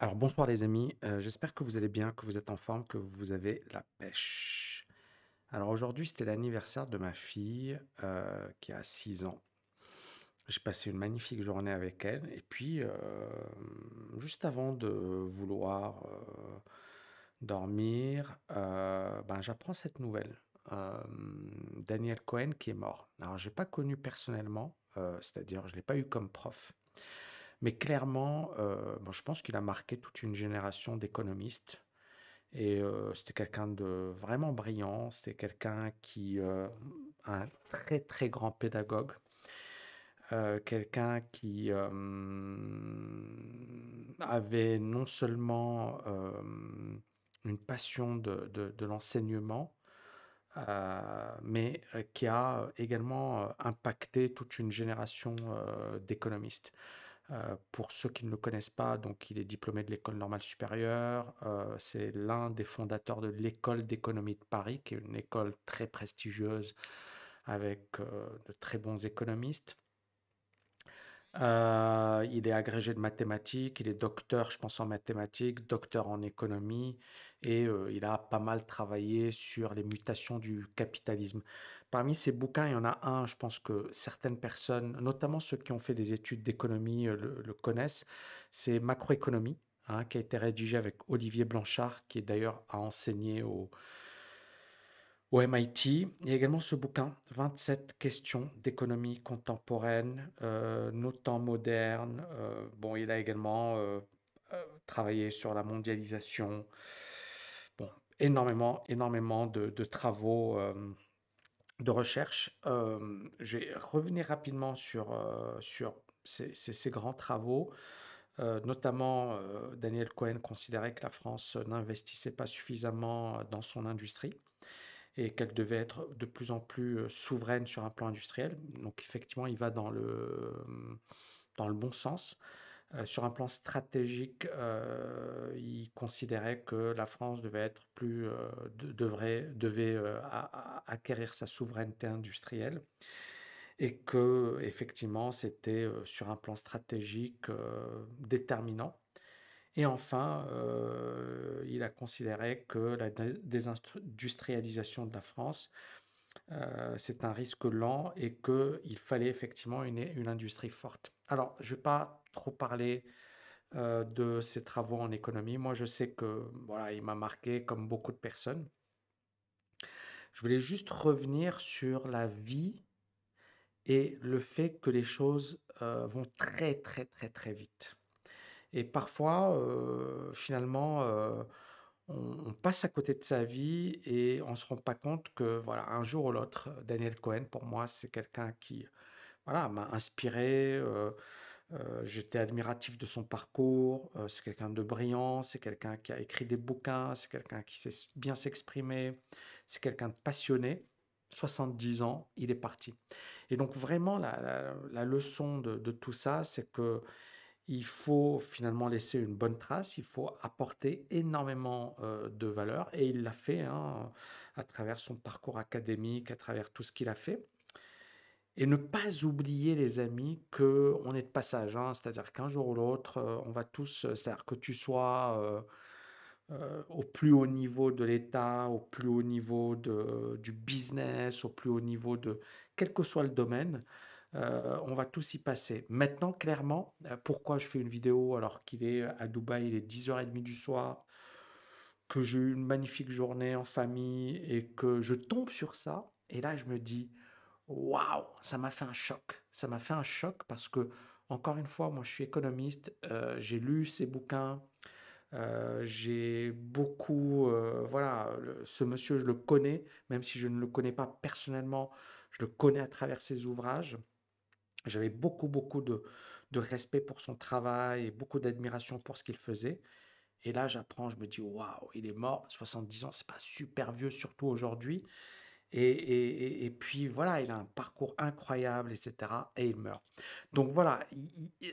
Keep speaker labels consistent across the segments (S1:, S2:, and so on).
S1: Alors bonsoir les amis, euh, j'espère que vous allez bien, que vous êtes en forme, que vous avez la pêche. Alors aujourd'hui c'était l'anniversaire de ma fille euh, qui a 6 ans. J'ai passé une magnifique journée avec elle et puis euh, juste avant de vouloir dormir, ben, j'apprends cette nouvelle. Daniel Cohen qui est mort. Alors je l'ai pas connu personnellement, c'est-à-dire je ne l'ai pas eu comme prof. Mais clairement, euh, je pense qu'il a marqué toute une génération d'économistes. Et euh, c'était quelqu'un de vraiment brillant, c'était quelqu'un qui a euh, un très très grand pédagogue, quelqu'un qui avait non seulement une passion de, l'enseignement, mais qui a également impacté toute une génération d'économistes. Euh, pour ceux qui ne le connaissent pas, donc il est diplômé de l'école normale supérieure. Euh, c'est l'un des fondateurs de l'école d'économie de Paris, qui est une école très prestigieuse avec euh, de très bons économistes. Euh, il est agrégé de mathématiques, il est docteur, je pense, en mathématiques, docteur en économie, et euh, il a pas mal travaillé sur les mutations du capitalisme. Parmi ses bouquins, il y en a un, je pense que certaines personnes, notamment ceux qui ont fait des études d'économie, euh, le, connaissent, c'est Macroéconomie, hein, qui a été rédigé avec Olivier Blanchard, qui est d'ailleurs a enseigné au au MIT. Il y a également ce bouquin, 27 questions d'économie contemporaine, euh, nos temps modernes. Euh, bon, il a également euh, travaillé sur la mondialisation. Bon, énormément, énormément de, travaux de recherche. je vais revenir rapidement sur, sur ces, grands travaux. notamment, Daniel Cohen considérait que la France n'investissait pas suffisamment dans son industrie et qu'elle devait être de plus en plus euh, souveraine sur un plan industriel. Donc effectivement, il va dans le, euh, dans le bon sens. Euh, sur un plan stratégique, il considérait que la France devait être plus, devrait, devait acquérir sa souveraineté industrielle et que effectivement c'était sur un plan stratégique déterminant. Et enfin, il a considéré que la désindustrialisation de la France, euh, c'est un risque lent et qu'il fallait effectivement une, une, industrie forte. Alors, je ne vais pas trop parler euh, de ses travaux en économie. Moi, je sais que voilà, il m'a marqué comme beaucoup de personnes. Je voulais juste revenir sur la vie et le fait que les choses euh, vont très, très, très, très vite. Et parfois, finalement, on, passe à côté de sa vie et on se rend pas compte que voilà un jour ou l'autre euh, Daniel Cohen pour moi c'est quelqu'un qui voilà m'a inspiré euh, euh, j'étais admiratif de son parcours c'est quelqu'un de brillant c'est quelqu'un qui a écrit des bouquins c'est quelqu'un qui sait bien s'exprimer c'est quelqu'un de passionné 70 ans il est parti et donc vraiment la, leçon de, tout ça c'est que il faut finalement laisser une bonne trace, il faut apporter énormément euh, de valeur et il l'a fait hein, à travers son parcours académique, à travers tout ce qu'il a fait. Et ne pas oublier, les amis, que on est de passage. Hein, c'est-à-dire qu'un jour ou l'autre, euh, on va tous, euh, c'est-à-dire que tu sois au plus haut niveau de l'État, au plus haut niveau de, du business, au plus haut niveau de quel que soit le domaine, euh, on va tous y passer. Maintenant, clairement, euh, pourquoi je fais une vidéo alors qu'il est à Dubaï, il est 10h30 du soir, que j'ai eu une magnifique journée en famille et que je tombe sur ça. Et là, je me dis, waouh, ça m'a fait un choc. Ça m'a fait un choc parce que, encore une fois, moi, je suis économiste, euh, j'ai lu ses bouquins. j'ai beaucoup, voilà, ce monsieur, je le connais, même si je ne le connais pas personnellement, je le connais à travers ses ouvrages. J'avais beaucoup, beaucoup de, respect pour son travail et beaucoup d'admiration pour ce qu'il faisait. Et là, j'apprends, je me dis, waouh, il est mort, 70 ans, c'est pas super vieux, surtout aujourd'hui. Et, et, et, puis voilà, il a un parcours incroyable, etc. Et il meurt. Donc voilà,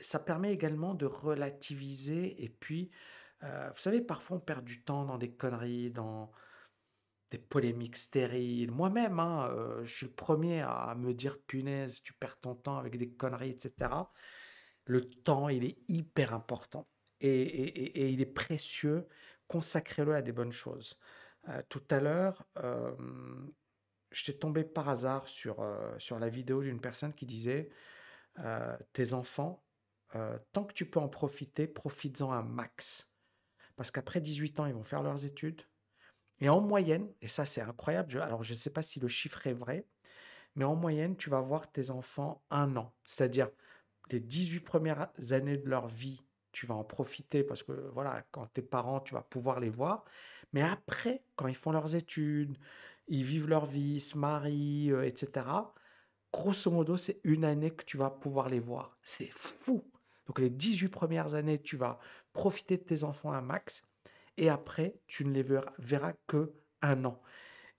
S1: ça permet également de relativiser. Et puis, euh, vous savez, parfois on perd du temps dans des conneries, dans, des polémiques stériles. Moi-même, hein, euh, je suis le premier à me dire punaise, tu perds ton temps avec des conneries, etc. Le temps, il est hyper important et, il est précieux. Consacrez-le à des bonnes choses. Euh, tout à l'heure, euh, je t'ai tombé par hasard sur, sur la vidéo d'une personne qui disait Tes enfants, tant que tu peux en profiter, profites-en un max. Parce qu'après 18 ans, ils vont faire leurs études et en moyenne, et ça c'est incroyable, alors je ne sais pas si le chiffre est vrai, mais en moyenne, tu vas voir tes enfants un an. C'est-à-dire, les 18 premières années de leur vie, tu vas en profiter parce que, voilà, quand tes parents, tu vas pouvoir les voir. Mais après, quand ils font leurs études, ils vivent leur vie, ils se marient, euh, etc., grosso modo, c'est une année que tu vas pouvoir les voir. C'est fou. Donc les 18 premières années, tu vas profiter de tes enfants un max et après, tu ne les verras, verras que un an.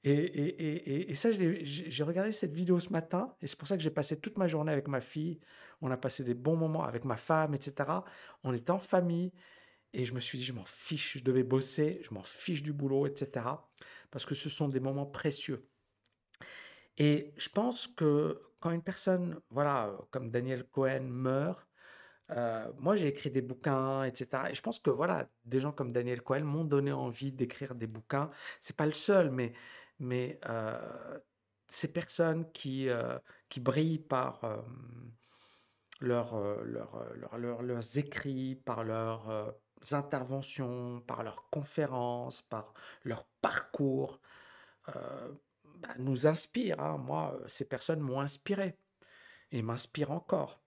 S1: Et, et, et, et ça, j'ai regardé cette vidéo ce matin, et c'est pour ça que j'ai passé toute ma journée avec ma fille. On a passé des bons moments avec ma femme, etc. On était en famille, et je me suis dit, je m'en fiche, je devais bosser, je m'en fiche du boulot, etc. Parce que ce sont des moments précieux. Et je pense que quand une personne, voilà, comme Daniel Cohen meurt, euh, moi, j'ai écrit des bouquins, etc. Et je pense que voilà, des gens comme Daniel Cohen m'ont donné envie d'écrire des bouquins. C'est pas le seul, mais, euh, ces personnes qui, euh, brillent par leurs écrits, par leurs interventions, par leurs conférences, par leur parcours, bah, nous inspirent. Hein. Moi, ces personnes m'ont inspiré et m'inspirent encore.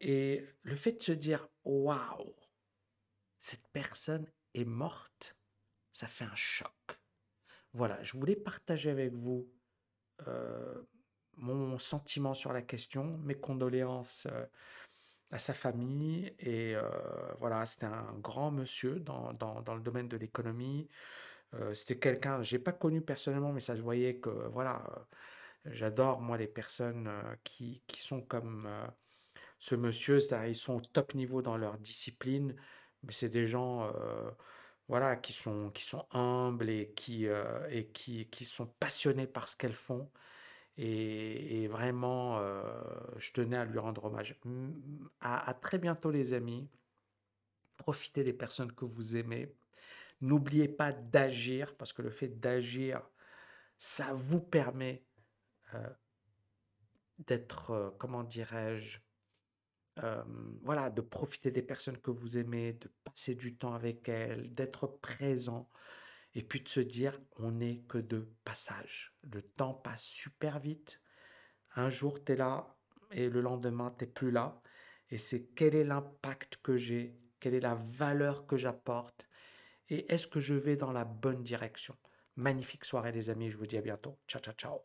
S1: Et le fait de se dire Waouh, cette personne est morte, ça fait un choc. Voilà, je voulais partager avec vous euh, mon sentiment sur la question, mes condoléances euh, à sa famille. Et euh, voilà, c'était un grand monsieur dans, dans, dans le domaine de l'économie. c'était quelqu'un, je n'ai pas connu personnellement, mais ça se voyait que, voilà, j'adore, moi, les personnes qui, qui, sont comme ce monsieur, ça, ils sont au top niveau dans leur discipline, mais c'est des gens euh, voilà, qui, sont, qui sont humbles et qui, euh, et qui, sont passionnés par ce qu'elles font. Et, vraiment, euh, je tenais à lui rendre hommage. À, à, très bientôt les amis. Profitez des personnes que vous aimez. N'oubliez pas d'agir, parce que le fait d'agir, ça vous permet d'être, comment dirais-je, voilà, de profiter des personnes que vous aimez, de passer du temps avec elles, d'être présent, et puis de se dire, on n'est que de passage. Le temps passe super vite. Un jour, tu es là, et le lendemain, tu plus là. Et c'est quel est l'impact que j'ai, quelle est la valeur que j'apporte, et est-ce que je vais dans la bonne direction. Magnifique soirée les amis, je vous dis à bientôt. Ciao, ciao, ciao.